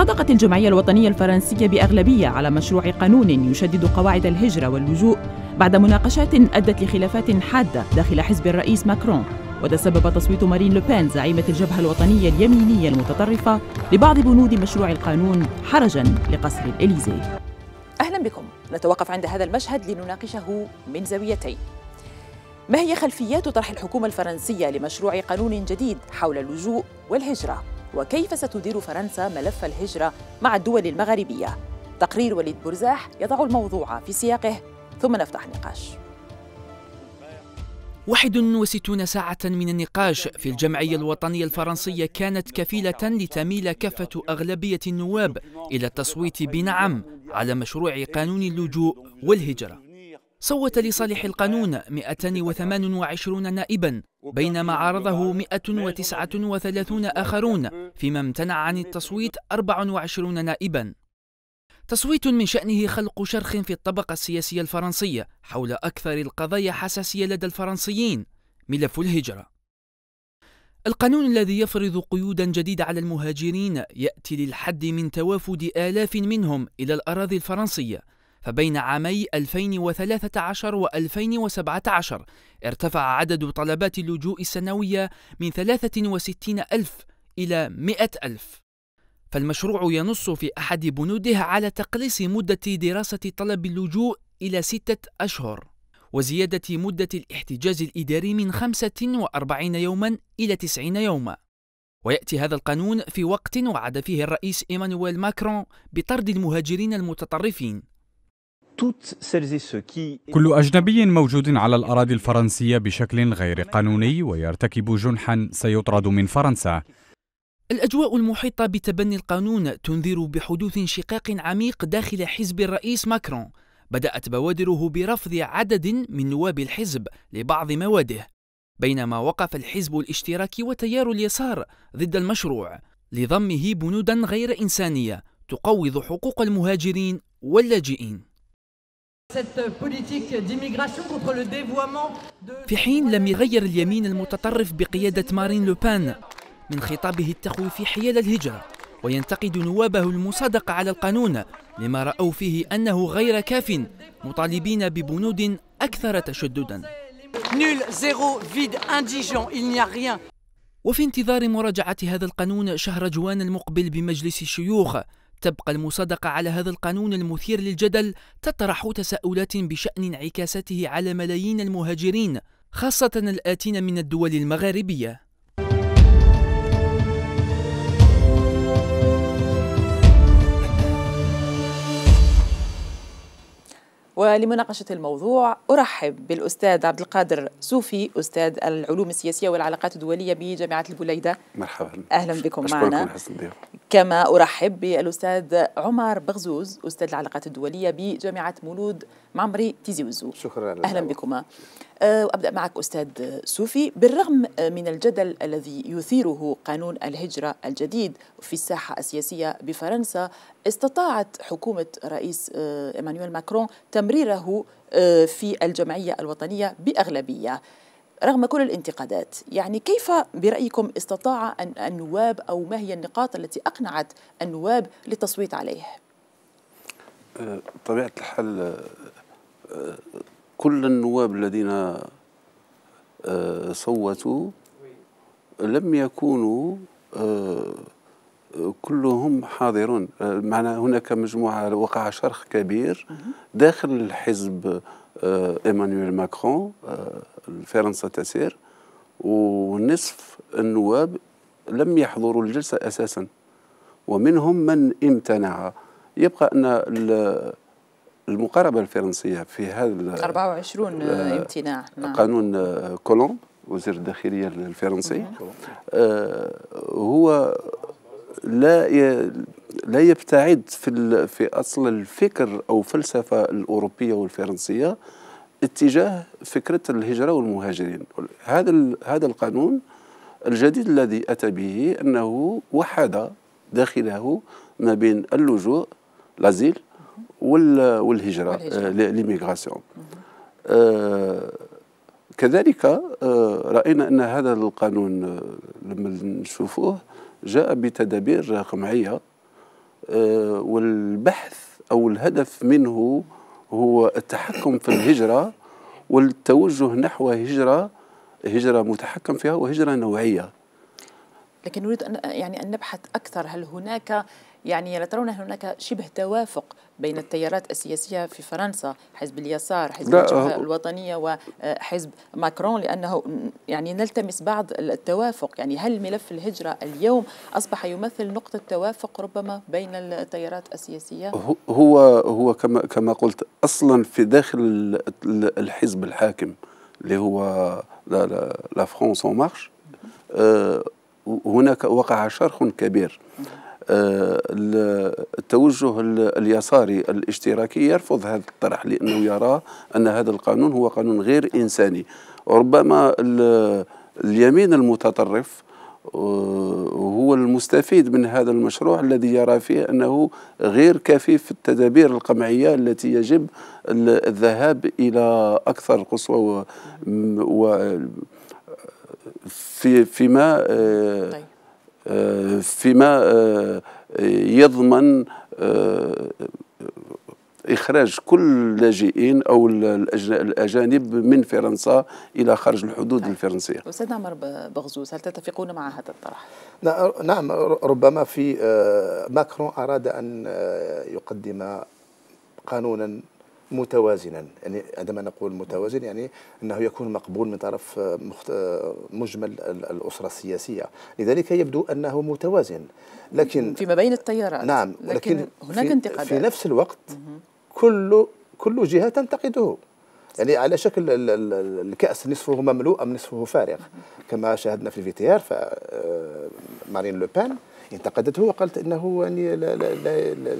صادقت الجمعية الوطنية الفرنسية بأغلبية على مشروع قانون يشدد قواعد الهجرة واللجوء بعد مناقشات أدت لخلافات حادة داخل حزب الرئيس ماكرون وتسبب تصويت مارين لوبان زعيمة الجبهة الوطنية اليمينية المتطرفة لبعض بنود مشروع القانون حرجا لقصر الإليزيه أهلا بكم نتوقف عند هذا المشهد لنناقشه من زاويتين ما هي خلفيات طرح الحكومة الفرنسية لمشروع قانون جديد حول اللجوء والهجرة؟ وكيف ستدير فرنسا ملف الهجرة مع الدول المغربية تقرير وليد برزاح يضع الموضوع في سياقه ثم نفتح نقاش 61 ساعة من النقاش في الجمعية الوطنية الفرنسية كانت كفيلة لتميل كافة أغلبية النواب إلى التصويت بنعم على مشروع قانون اللجوء والهجرة صوت لصالح القانون 228 نائبا بينما عارضه 139 آخرون فيما امتنع عن التصويت 24 نائبا تصويت من شأنه خلق شرخ في الطبقة السياسية الفرنسية حول أكثر القضايا حساسية لدى الفرنسيين ملف الهجرة القانون الذي يفرض قيودا جديدة على المهاجرين يأتي للحد من توافد آلاف منهم إلى الأراضي الفرنسية فبين عامي 2013 و 2017 ارتفع عدد طلبات اللجوء السنوية من 63 ألف إلى 100 ألف فالمشروع ينص في أحد بنوده على تقليص مدة دراسة طلب اللجوء إلى ستة أشهر وزيادة مدة الاحتجاز الإداري من 45 يوما إلى 90 يوما ويأتي هذا القانون في وقت وعد فيه الرئيس إيمانويل ماكرون بطرد المهاجرين المتطرفين كل أجنبي موجود على الأراضي الفرنسية بشكل غير قانوني ويرتكب جنحا سيطرد من فرنسا الأجواء المحيطة بتبني القانون تنذر بحدوث انشقاق عميق داخل حزب الرئيس ماكرون بدأت بوادره برفض عدد من نواب الحزب لبعض مواده بينما وقف الحزب الاشتراكي وتيار اليسار ضد المشروع لضمه بنودا غير إنسانية تقوض حقوق المهاجرين واللاجئين في حين لم يغير اليمين المتطرف بقيادة مارين لوبان من خطابه التخويفي حيال الهجرة وينتقد نوابه المصادقة على القانون لما رأوا فيه أنه غير كاف مطالبين ببنود أكثر تشددا وفي انتظار مراجعة هذا القانون شهر جوان المقبل بمجلس الشيوخ تبقى المصادقة على هذا القانون المثير للجدل تطرح تساؤلات بشأن انعكاساته على ملايين المهاجرين خاصة الآتين من الدول المغاربية ولمناقشة الموضوع أرحب بالأستاذ عبد القادر صوفي أستاذ العلوم السياسية والعلاقات الدولية بجامعة البليدة مرحبا أهلا بكم معنا كما أرحب بالأستاذ عمر بغزوز أستاذ العلاقات الدولية بجامعة مولود معمري تيزي وزو شكرا أهلا بكما أه، وابدا معك استاذ سوفي بالرغم أه، من الجدل الذي يثيره قانون الهجره الجديد في الساحه السياسيه بفرنسا استطاعت حكومه رئيس أه، ايمانويل ماكرون تمريره في الجمعيه الوطنيه باغلبيه رغم كل الانتقادات يعني كيف برأيكم استطاع النواب أو ما هي النقاط التي أقنعت النواب للتصويت عليه طبيعة الحل كل النواب الذين آه، صوتوا لم يكونوا آه، كلهم حاضرون آه، معنا هناك مجموعة وقع شرخ كبير داخل الحزب إيمانويل ماكرون فرنسا تسير ونصف النواب لم يحضروا الجلسة أساسا ومنهم من امتنع يبقى أن المقاربة الفرنسية في هذا 24 آه، امتناع نعم. قانون آه، كولومب وزير الداخلية الفرنسي نعم. آه، هو لا لا يبتعد في في اصل الفكر او الفلسفه الاوروبيه والفرنسيه اتجاه فكره الهجره والمهاجرين هذا هذا القانون الجديد الذي اتى به انه وحد داخله ما بين اللجوء لازيل والهجره, ليميغراسيون آه، آه، كذلك آه، راينا ان هذا القانون لما نشوفوه جاء بتدابير قمعيه والبحث او الهدف منه هو التحكم في الهجره والتوجه نحو هجره هجره متحكم فيها وهجره نوعيه لكن نريد ان يعني ان نبحث اكثر هل هناك يعني لا ترون هناك شبه توافق بين التيارات السياسية في فرنسا حزب اليسار حزب الجبهة الوطنية وحزب آه، ماكرون لأنه يعني نلتمس بعض التوافق يعني هل ملف الهجرة اليوم أصبح يمثل نقطة توافق ربما بين التيارات السياسية هو هو كما كما قلت أصلا في داخل الحزب الحاكم اللي هو لا لا, لا اون مارش آه، هناك وقع شرخ كبير آه، التوجه اليساري الاشتراكي يرفض هذا الطرح لأنه يرى أن هذا القانون هو قانون غير إنساني وربما اليمين المتطرف آه، هو المستفيد من هذا المشروع الذي يرى فيه أنه غير كافي في التدابير القمعية التي يجب الذهاب إلى أكثر قصوى و في فيما آه، طيب. آه، فيما آه، يضمن آه، إخراج كل اللاجئين أو الأجانب من فرنسا إلى خارج الحدود نعم. الفرنسية أستاذ عمر بغزوز هل تتفقون مع هذا الطرح؟ نعم ربما في ماكرون أراد أن يقدم قانونا متوازنا يعني عندما نقول متوازن يعني انه يكون مقبول من طرف آه، آه، مجمل الاسره السياسيه لذلك يبدو انه متوازن لكن فيما بين التيارات نعم لكن, لكن هناك انتقادات في نفس الوقت كل كل جهه تنتقده يعني على شكل الكأس نصفه مملوء أم نصفه فارغ كما شاهدنا في الفيتيار تي ار فمارين آه، لوبان انتقدته وقالت انه يعني لا لا لا, لا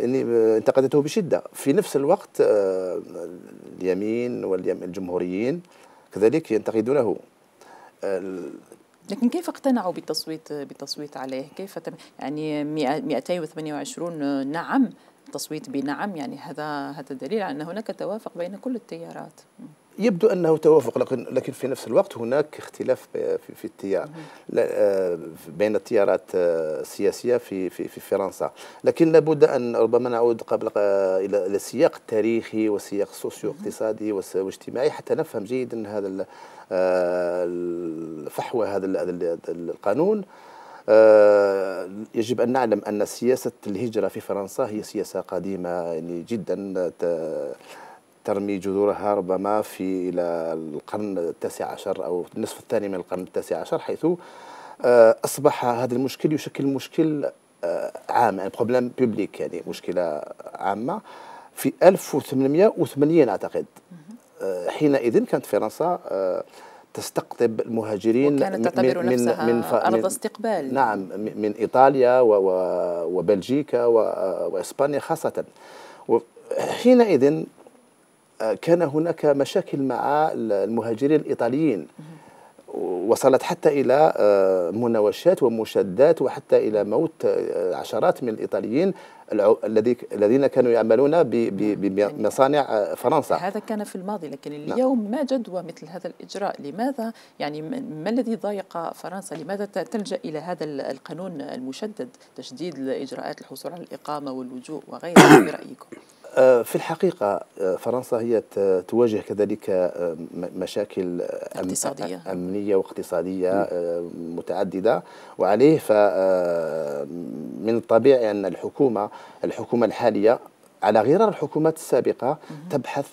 يعني انتقدته بشده في نفس الوقت آه، اليمين والجمهوريين كذلك ينتقدونه لكن كيف اقتنعوا بالتصويت بالتصويت عليه؟ كيف تم يعني 228 آه، نعم تصويت بنعم يعني هذا هذا دليل على ان هناك توافق بين كل التيارات. يبدو انه توافق لكن لكن في نفس الوقت هناك اختلاف في التيار آه، بين التيارات آه، السياسيه في في في فرنسا لكن لابد ان ربما نعود قبل آه، الى السياق التاريخي والسياق السوسيو اقتصادي والاجتماعي حتى نفهم جيدا هذا الفحوى هذا القانون يجب ان نعلم ان سياسه الهجره في فرنسا هي سياسه قديمه يعني جدا ترمي جذورها ربما في إلى القرن التاسع عشر أو النصف الثاني من القرن التاسع عشر حيث آه، أصبح هذا المشكل يشكل مشكل آه، عام يعني بروبليم بيبليك يعني مشكلة عامة في 1880 أعتقد آه، حينئذ كانت فرنسا تستقطب المهاجرين وكانت تعتبر من نفسها من أرض استقبال نعم من إيطاليا وبلجيكا وإسبانيا خاصة حينئذ كان هناك مشاكل مع المهاجرين الإيطاليين وصلت حتى إلى آه، مناوشات ومشادات وحتى إلى موت آه، عشرات من الإيطاليين الذين كانوا يعملون بمصانع نعم. آه، فرنسا هذا كان في الماضي لكن نعم. اليوم ما جدوى مثل هذا الإجراء لماذا يعني ما الذي ضايق فرنسا لماذا تلجأ إلى هذا القانون المشدد تشديد اجراءات الحصول على الإقامة واللجوء وغيرها برأيكم آه، في الحقيقة آه، فرنسا هي تواجه كذلك آه، مشاكل اقتصادية أمنية واقتصادية متعددة وعليه فمن الطبيعي أن الحكومة الحكومة الحالية على غرار الحكومات السابقة تبحث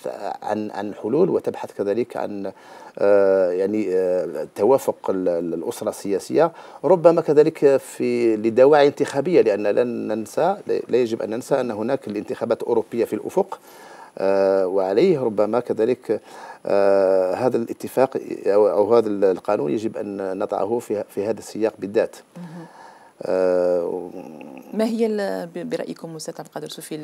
عن عن حلول وتبحث كذلك عن آه، يعني آه، توافق الأسرة السياسية ربما كذلك في لدواعي انتخابية لأن لن ننسى لا يجب أن ننسى أن هناك الانتخابات الأوروبية في الأفق آه، وعليه ربما كذلك هذا الاتفاق أو هذا القانون يجب أن نضعه في هذا السياق بالذات ما هي برايكم استاذ عبد القادر سوفي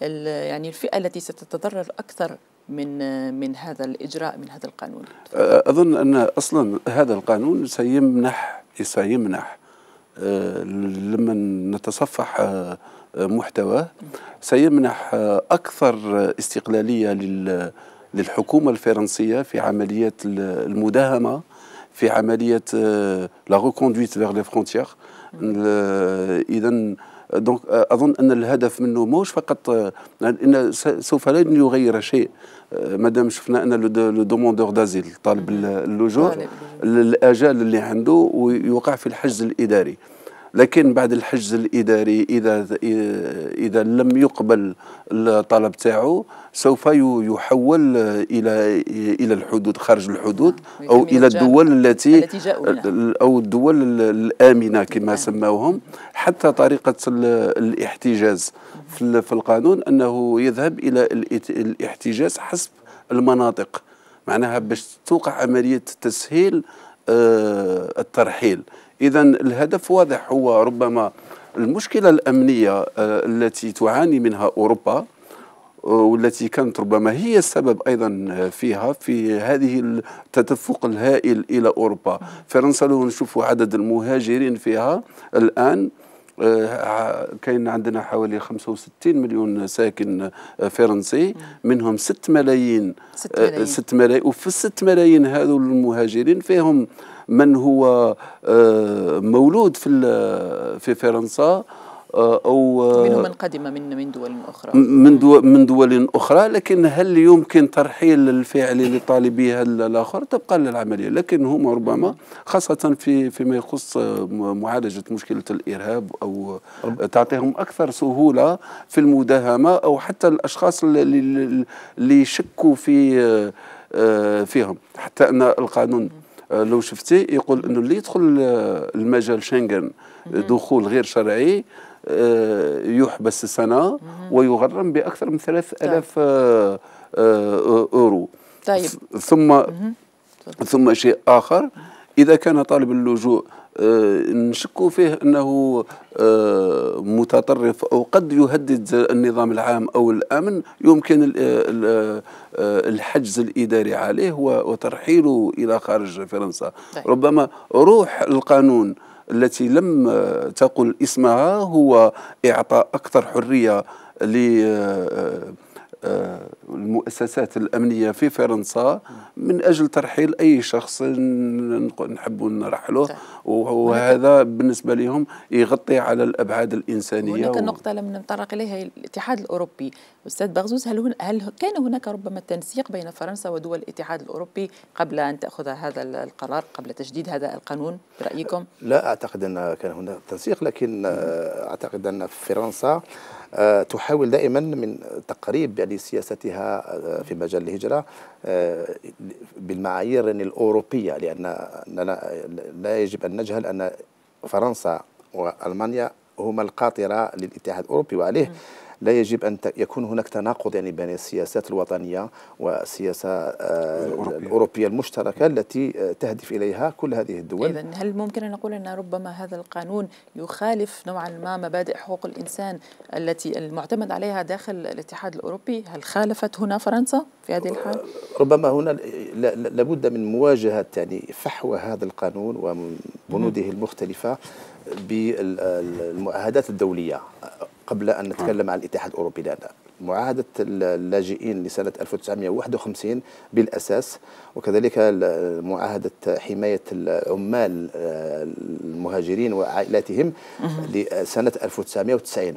يعني الفئه التي ستتضرر اكثر من من هذا الاجراء من هذا القانون اظن ان اصلا هذا القانون سيمنح سيمنح آه، لما نتصفح آه، محتواه سيمنح آه، اكثر استقلاليه للحكومه الفرنسيه في عمليه المداهمه في عمليه لا ريكوندويت فيغ لي فرونتيير اذا دونك euh, اظن ان الهدف منه موش فقط آه، ان سوف لن يغير شيء آه، ما دام شفنا ان لو دوموندور دازيل طالب اللجوء الاجال اللي عنده ويوقع في الحجز الاداري لكن بعد الحجز الاداري اذا اذا لم يقبل الطلب تاعو سوف يحول الى الى الحدود خارج الحدود نعم، او الى الدول التي او الدول الامنه كما نعم. سماوهم حتى طريقه الاحتجاز في القانون انه يذهب الى الاحتجاز حسب المناطق معناها باش توقع عمليه تسهيل آه، الترحيل اذا الهدف واضح هو ربما المشكله الامنيه آه، التي تعاني منها اوروبا آه، والتي كانت ربما هي السبب ايضا فيها في هذه التدفق الهائل الى اوروبا فرنسا لو نشوفوا عدد المهاجرين فيها الان آه، كاين عندنا حوالي 65 مليون ساكن فرنسي منهم 6 ملايين 6 ملايين, ملايين وفي 6 ملايين هذو المهاجرين فيهم من هو آه، مولود في في فرنسا آه، او آه، منهم من قدم من من دول اخرى من دول من دول اخرى لكن هل يمكن ترحيل الفعل لطالبيها الاخر تبقى للعمليه لكن هم ربما خاصه في فيما يخص معالجه مشكله الارهاب او تعطيهم اكثر سهوله في المداهمه او حتى الاشخاص اللي, يشكوا في فيهم حتى ان القانون آه، لو شفتي يقول انه اللي يدخل آه، المجال شنغن آه، دخول غير شرعي يحبس سنه ويغرم باكثر من 3000 طيب. اورو طيب ثم ثم شيء اخر اذا كان طالب اللجوء آه، نشك فيه أنه آه، متطرف أو قد يهدد النظام العام أو الأمن يمكن آه، الحجز الإداري عليه وترحيله إلى خارج فرنسا طيب. ربما روح القانون التي لم تقل اسمها هو إعطاء أكثر حرية ل المؤسسات الامنيه في فرنسا من اجل ترحيل اي شخص نحبوا نرحله وهذا بالنسبه لهم يغطي على الابعاد الانسانيه هناك و... نقطه لم نتطرق اليها الاتحاد الاوروبي استاذ بغزوز هل هن... هل كان هناك ربما تنسيق بين فرنسا ودول الاتحاد الاوروبي قبل ان تاخذ هذا القرار قبل تجديد هذا القانون برايكم لا اعتقد ان كان هناك تنسيق لكن آه، اعتقد ان فرنسا آه، تحاول دائما من تقريب يعني سياستها آه، في مجال الهجرة آه، بالمعايير الأوروبية لأن لا يجب أن نجهل أن فرنسا وألمانيا هما القاطرة للاتحاد الأوروبي وعليه لا يجب أن يكون هناك تناقض يعني بين السياسات الوطنية والسياسة آه، الأوروبية, الأوروبية المشتركة التي آه، تهدف إليها كل هذه الدول إذا هل ممكن أن نقول أن ربما هذا القانون يخالف نوعا ما مبادئ حقوق الإنسان التي المعتمد عليها داخل الاتحاد الأوروبي هل خالفت هنا فرنسا في هذه الحال؟ ربما هنا لابد من مواجهة يعني فحوى هذا القانون وبنوده المختلفة بالمعاهدات الدولية قبل أن نتكلم عن الاتحاد الأوروبي لأن معاهدة اللاجئين لسنة 1951 بالأساس وكذلك معاهدة حماية العمال المهاجرين وعائلاتهم لسنة 1990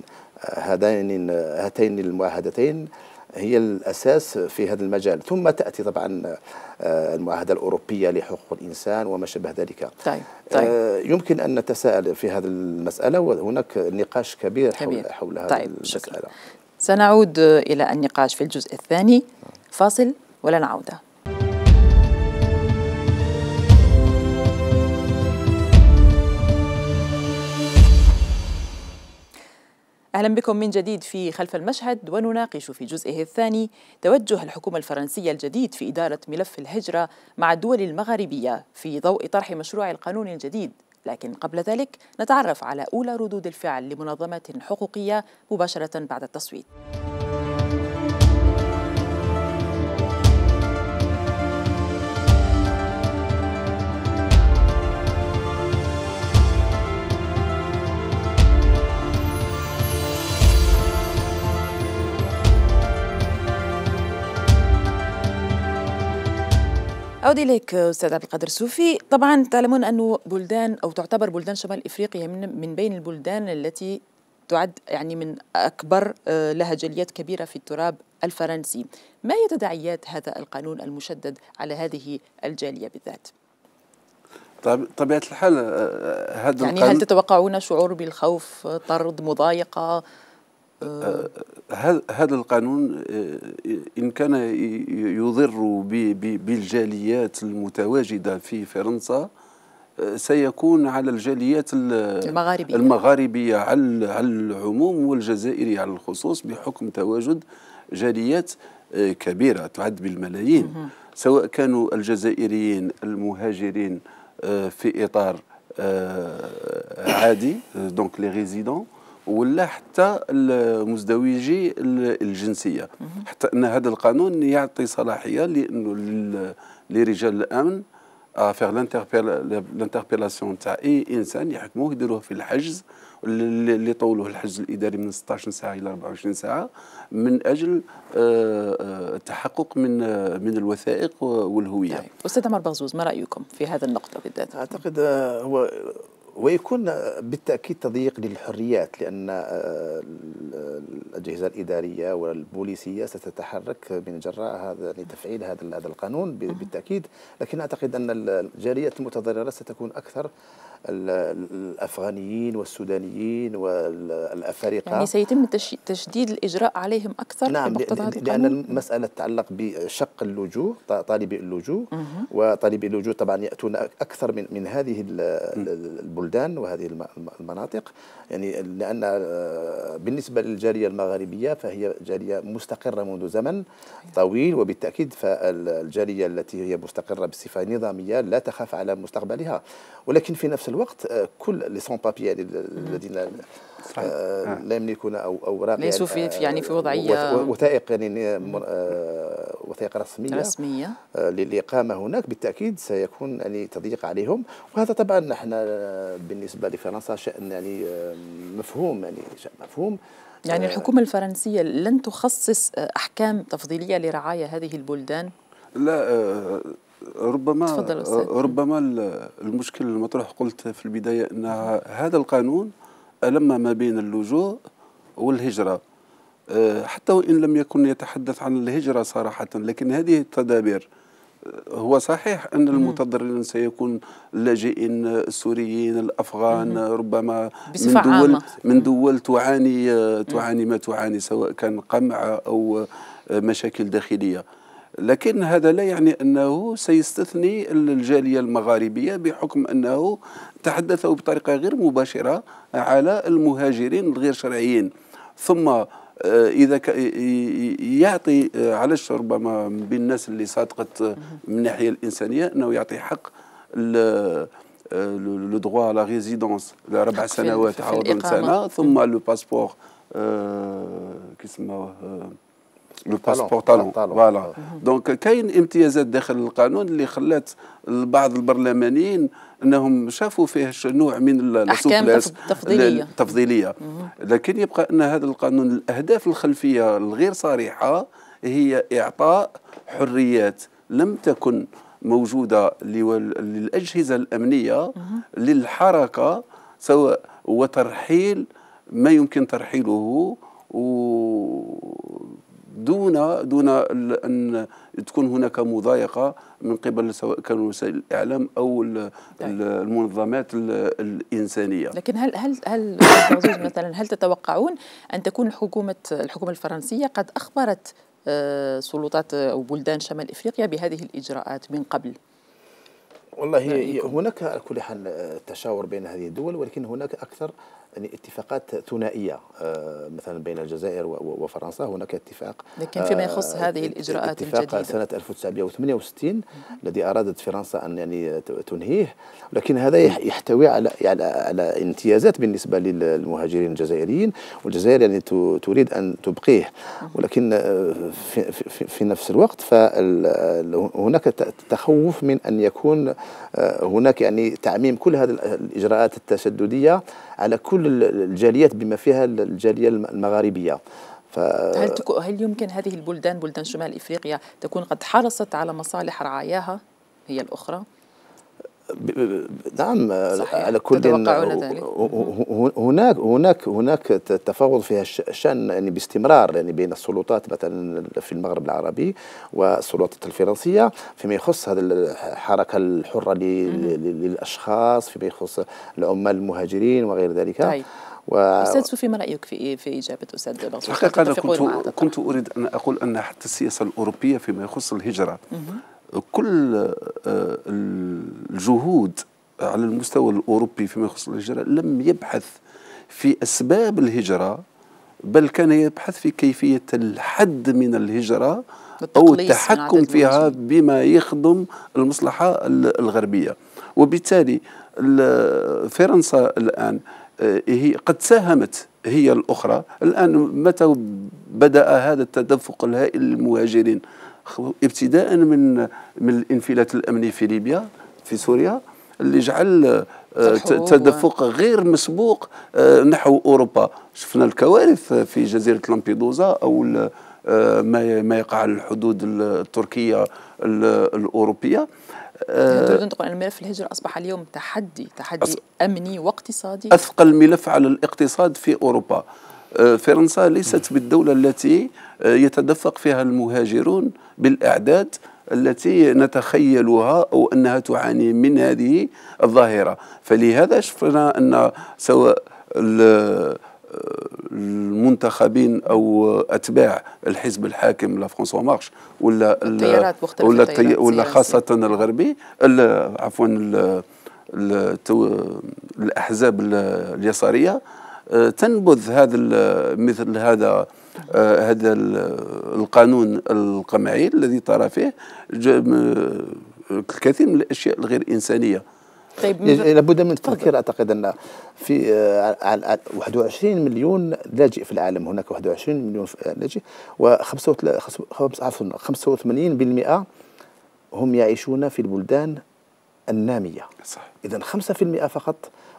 هذين هاتين المعاهدتين هي الأساس في هذا المجال ثم تأتي طبعا آه، المعاهدة الأوروبية لحقوق الإنسان وما شابه ذلك طيب. طيب. آه، يمكن أن نتساءل في هذه المسألة وهناك نقاش كبير, كبير. حول, حول طيب. هذه المسألة شكرا. سنعود إلى النقاش في الجزء الثاني فاصل ولا نعوده أهلا بكم من جديد في خلف المشهد ونناقش في جزئه الثاني توجه الحكومة الفرنسية الجديد في إدارة ملف الهجرة مع الدول المغاربية في ضوء طرح مشروع القانون الجديد لكن قبل ذلك نتعرف على أولى ردود الفعل لمنظمة حقوقية مباشرة بعد التصويت أعود إليك أستاذ عبد القادر السوفي طبعا تعلمون أنه بلدان أو تعتبر بلدان شمال إفريقيا من, من بين البلدان التي تعد يعني من أكبر آه، لها جاليات كبيرة في التراب الفرنسي ما هي تداعيات هذا القانون المشدد على هذه الجالية بالذات؟ طبيعة الحال آه، هذا يعني هل تتوقعون شعور بالخوف طرد مضايقة هذا القانون آه، إن كان يضر بالجاليات المتواجدة في فرنسا آه، سيكون على الجاليات المغاربية, المغاربية على العموم والجزائري على الخصوص بحكم تواجد جاليات آه، كبيرة تعد بالملايين سواء كانوا الجزائريين المهاجرين في إطار عادي دونك لي ريزيدون ولا حتى المزدوجي الجنسيه حتى ان هذا القانون يعطي صلاحيه لانه لرجال الامن افير آه، لانتربيلاسيون تاع اي انسان يحكموه يديروه في الحجز اللي طولوه الحجز الاداري من 16 ساعه الى 24 ساعه من اجل آه، آه، التحقق من من الوثائق والهويه. طيب. استاذ عمر بغزوز ما رايكم في هذا النقطه بالذات؟ اعتقد هو ويكون بالتاكيد تضييق للحريات لان آه، الاجهزه الاداريه والبوليسيه ستتحرك من جراء هذا لتفعيل هذا القانون بالتاكيد لكن اعتقد ان الجاليات المتضرره ستكون اكثر الافغانيين والسودانيين والافارقه يعني سيتم تشديد الاجراء عليهم اكثر نعم لان المساله تتعلق بشق اللجوء طالبي اللجوء وطالبي اللجوء طبعا ياتون اكثر من من هذه البلدان وهذه المناطق يعني لان آه، بالنسبه للجاليه المغاربيه فهي جاليه مستقره منذ زمن طويل وبالتاكيد فالجاليه التي هي مستقره بصفه نظاميه لا تخاف على مستقبلها ولكن في نفس الوقت آه، كل لي سون بابي يعني الذين آه، نعم. لا يملكون او اوراق ليسوا في يعني في آه، وضعيه وثائق يعني وثائق رسميه رسميه للاقامه هناك بالتاكيد سيكون يعني تضييق عليهم وهذا طبعا احنا بالنسبه لفرنسا شان يعني مفهوم يعني شان مفهوم يعني الحكومه الفرنسيه لن تخصص احكام تفضيليه لرعايا هذه البلدان لا ربما آه، ربما المشكل المطروح قلت في البدايه ان هذا القانون الم ما بين اللجوء والهجره آه، حتى وان لم يكن يتحدث عن الهجره صراحه لكن هذه التدابير آه، هو صحيح ان المتضررين سيكون اللاجئين السوريين الافغان ربما من دول من دول تعاني تعاني ما تعاني سواء كان قمع او مشاكل داخليه لكن هذا لا يعني أنه سيستثني الجالية المغاربية بحكم أنه تحدثوا بطريقة غير مباشرة على المهاجرين الغير شرعيين ثم آه، اذا يعطي آه، علاش ربما بين الناس اللي صادقت آه، من الناحيه الانسانيه انه يعطي حق لو دغوا لا ريزيدونس لاربع سنوات عوض سنه ثم لو باسبور كيسموه لو باسبور طالون فوالا دونك كاين امتيازات داخل القانون اللي خلات بعض البرلمانيين انهم شافوا فيه نوع من الاحكام التفضيليه التفضيليه لكن يبقى ان هذا القانون الاهداف الخلفيه الغير صريحه هي اعطاء حريات لم تكن موجوده للاجهزه الامنيه للحركه سواء وترحيل ما يمكن ترحيله و دون دون ان تكون هناك مضايقه من قبل سواء كانوا وسائل الاعلام او طيب. المنظمات الانسانيه. لكن هل هل هل مثلا هل تتوقعون ان تكون حكومه الحكومه الفرنسيه قد اخبرت آه، سلطات او بلدان شمال افريقيا بهذه الاجراءات من قبل؟ والله نعم، هناك على كل حال آه، تشاور بين هذه الدول ولكن هناك اكثر يعني اتفاقات ثنائيه آه، مثلا بين الجزائر وفرنسا هناك اتفاق لكن فيما يخص آه، هذه الاجراءات الجديده اتفاق سنه 1968 الذي ارادت فرنسا ان يعني تنهيه لكن هذا يحتوي على على على امتيازات بالنسبه للمهاجرين الجزائريين والجزائر يعني تريد ان تبقيه ولكن في, في, في نفس الوقت فهناك تخوف من ان يكون آه، هناك يعني تعميم كل هذه الإجراءات التشددية على كل الجاليات بما فيها الجالية المغاربية ف... هل, تك... هل يمكن هذه البلدان بلدان شمال إفريقيا تكون قد حرصت على مصالح رعاياها هي الأخرى؟ نعم على كل هناك هناك هناك تفاوض في الشان يعني باستمرار يعني بين السلطات مثلا في المغرب العربي والسلطات الفرنسيه فيما يخص هذه الحركه الحره للاشخاص فيما يخص العمال المهاجرين وغير ذلك طيب. و... استاذ سوفي ما رايك في إيه، في اجابه استاذ الحقيقه انا كنت كنت اريد ان اقول ان حتى السياسه الاوروبيه فيما يخص الهجره كل آه، الجهود على المستوى الأوروبي فيما يخص الهجرة لم يبحث في أسباب الهجرة بل كان يبحث في كيفية الحد من الهجرة أو التحكم فيها بما يخدم المصلحة الغربية وبالتالي فرنسا الآن آه، هي قد ساهمت هي الأخرى الآن متى بدأ هذا التدفق الهائل للمهاجرين ابتداء من من الانفلات الامني في ليبيا في سوريا اللي جعل آه، تدفق غير مسبوق آه، نحو اوروبا شفنا الكوارث في جزيره لامبيدوزا او آه، ما ما يقع على الحدود التركيه الاوروبيه تريد تقول ان ملف الهجره اصبح اليوم تحدي تحدي امني واقتصادي اثقل ملف على الاقتصاد في اوروبا آه، فرنسا ليست بالدولة التي آه، يتدفق فيها المهاجرون بالأعداد التي نتخيلها أو أنها تعاني من هذه الظاهرة فلهذا شفنا أن سواء آه، المنتخبين او اتباع الحزب الحاكم لا فرونس مارش ولا التيارات مختلفه ولا ولا خاصه الغربي عفوا الاحزاب اليساريه تنبذ هذا مثل هذا آه، هذا القانون القمعي الذي ترى فيه الكثير من الاشياء الغير انسانيه طيب لابد من التذكير اعتقد ان في 21 آه، مليون لاجئ في العالم هناك 21 مليون لاجئ و 85% هم يعيشون في البلدان الناميه صح اذا 5% فقط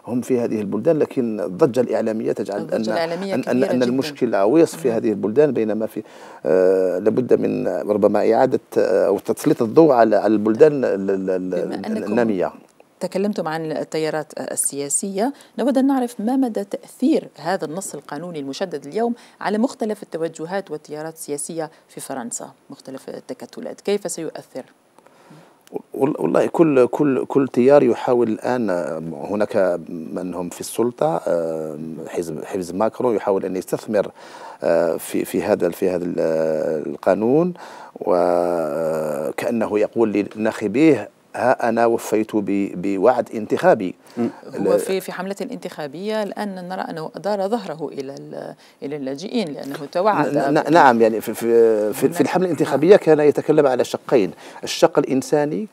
هم في هذه البلدان لكن الضجة الإعلامية تجعل أن, الإعلامية أن, أن, أن المشكل عويص في هذه البلدان بينما في آه لابد من ربما إعادة آه، أو تسليط الضوء على على البلدان النامية تكلمتم عن التيارات السياسية نود أن نعرف ما مدى تأثير هذا النص القانوني المشدد اليوم على مختلف التوجهات والتيارات السياسية في فرنسا مختلف التكتلات كيف سيؤثر؟ والله كل كل كل تيار يحاول الان آه، هناك من هم في السلطه آه، حزب حزب ماكرون يحاول ان يستثمر آه، في في هذا في هذا القانون وكانه يقول لناخبيه ها أنا وفيت بوعد انتخابي هو في في حملة انتخابية الآن نرى أنه ادار ظهره إلى إلى اللاجئين لأنه توعد نعم يعني في, في, في, الحملة نعم. الانتخابية كان يتكلم على شقين الشق الإنساني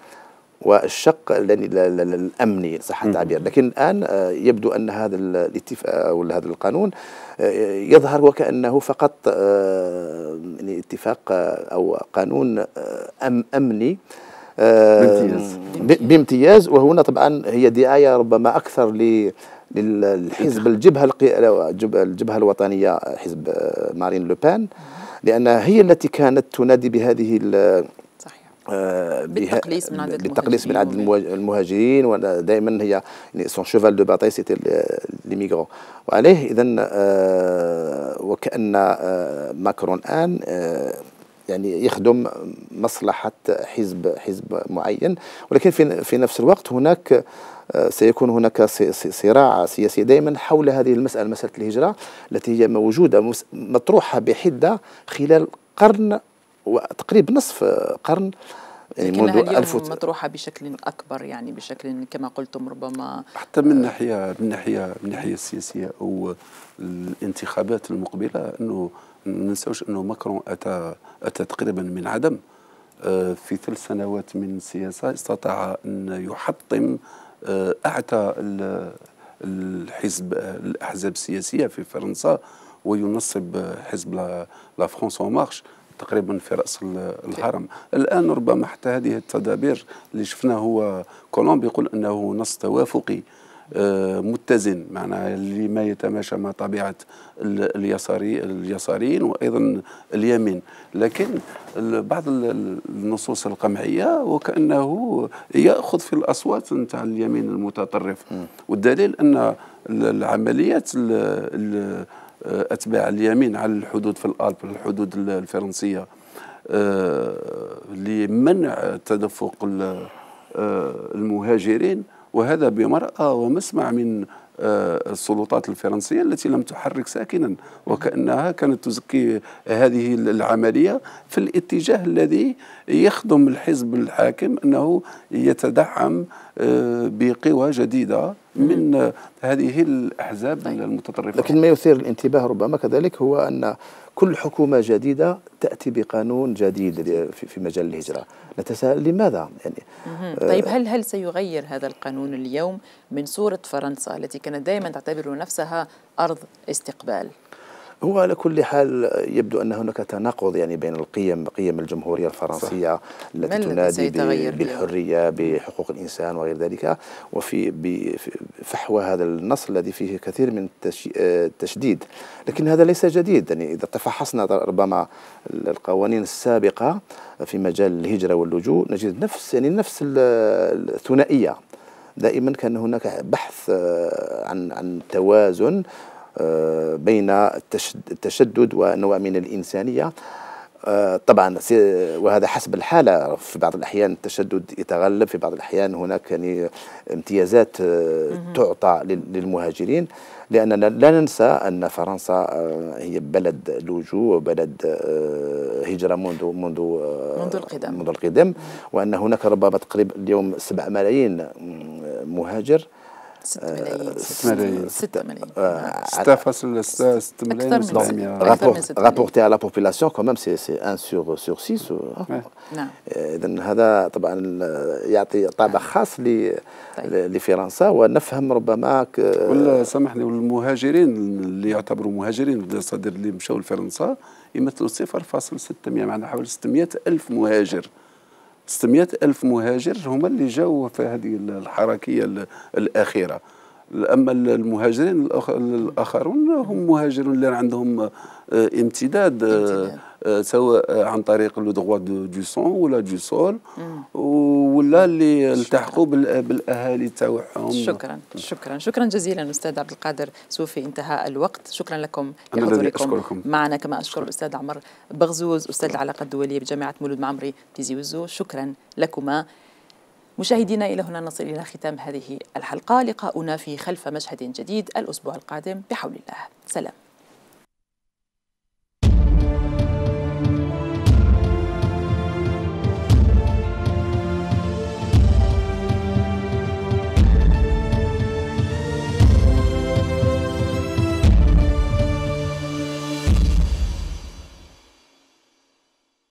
والشق الامني صح التعبير لكن الان آه، يبدو ان هذا الاتفاق او هذا القانون آه، يظهر وكانه فقط آه، يعني اتفاق او قانون أم امني آه، بامتياز وهنا طبعا هي دعايه ربما اكثر للحزب الجبهه الجبهه الوطنيه حزب آه، مارين لوبان لانها هي التي كانت تنادي بهذه آه، بالتقليص من عدد بالتقليص من عدد المهاجرين ودائما هي سون شوفال دو باتاي سيتي لي ميغرون وعليه اذا وكان ماكرون الان يعني يخدم مصلحة حزب حزب معين ولكن في في نفس الوقت هناك آه، سيكون هناك صراع سياسي دائما حول هذه المسألة مسألة الهجرة التي هي موجودة مطروحة بحدة خلال قرن وتقريبا نصف قرن يعني منذ ألف مطروحه بشكل اكبر يعني بشكل كما قلتم ربما حتى من ناحيه من ناحيه من ناحيه السياسيه او الانتخابات المقبله انه ما ننساوش انه ماكرون اتى اتى تقريبا من عدم آه، في ثلاث سنوات من سياسه استطاع ان يحطم آه، اعتى الحزب الاحزاب السياسيه في فرنسا وينصب حزب لا فرونس اون مارش تقريبا في راس الهرم الان ربما حتى هذه التدابير اللي شفناه هو كولومب يقول انه نص توافقي آه، متزن معناها اللي ما يتماشى مع طبيعه اليساري اليساريين وايضا اليمين لكن بعض النصوص القمعيه وكانه ياخذ في الاصوات نتاع اليمين المتطرف والدليل ان العمليات اتباع اليمين على الحدود في الالب الحدود الفرنسيه آه، لمنع تدفق آه، المهاجرين وهذا بمرأة ومسمع من آه، السلطات الفرنسية التي لم تحرك ساكنا وكأنها كانت تزكي هذه العملية في الاتجاه الذي يخدم الحزب الحاكم أنه يتدعم آه، بقوى جديدة من هذه الأحزاب طيب. المتطرفة لكن ما يثير الانتباه ربما كذلك هو أن كل حكومة جديدة تأتي بقانون جديد في مجال الهجرة نتساءل لماذا يعني آه، طيب هل هل سيغير هذا القانون اليوم من صورة فرنسا التي كانت دائما تعتبر نفسها أرض استقبال هو على كل حال يبدو ان هناك تناقض يعني بين القيم قيم الجمهوريه الفرنسيه صح. التي تنادي بالحريه بحقوق الانسان وغير ذلك وفي فحوى هذا النص الذي فيه كثير من التشديد آه، لكن هذا ليس جديد يعني اذا تفحصنا ربما القوانين السابقه في مجال الهجره واللجوء نجد نفس يعني نفس الثنائيه دائما كان هناك بحث آه، عن عن توازن آه، بين التشدد ونوع من الإنسانية آه، طبعا وهذا حسب الحالة في بعض الأحيان التشدد يتغلب في بعض الأحيان هناك يعني امتيازات آه، تعطى للمهاجرين لأننا لا ننسى أن فرنسا هي بلد لجوء وبلد هجرة منذ منذ منذ القدم منذ القدم وأن هناك ربما تقريبا اليوم 7 ملايين مهاجر 6 ملايين 6 ملايين 6 ملايين 6 ملايين رابورتي على بوبيلاسيون كمان سي سي 1 سور سور 6 نعم اذا هذا طبعا يعطي طابع آه. خاص طيب. لفرنسا ونفهم ربما ولا سامحني والمهاجرين اللي يعتبروا مهاجرين بالمصادر اللي مشاو لفرنسا يمثلوا 0.600 معناها حوالي 600 الف مهاجر 600 ألف مهاجر هما اللي جاوا في هذه الحركية الأخيرة اما المهاجرين الاخرون هم مهاجرون اللي عندهم آه، امتداد, آه، امتداد. آه، سواء عن طريق لو دغوا دو سون ولا دو سول ولا اللي التحقوا بالاهالي تاعهم شكرا شكرا شكرا جزيلا استاذ عبد القادر سوفي انتهى الوقت شكرا لكم لحضوركم معنا كما اشكر الاستاذ عمر بغزوز استاذ العلاقه الدوليه بجامعه مولود معمري تيزي وزو شكرا لكما مشاهدينا إلى هنا نصل إلى ختام هذه الحلقة لقاؤنا في خلف مشهد جديد الأسبوع القادم بحول الله سلام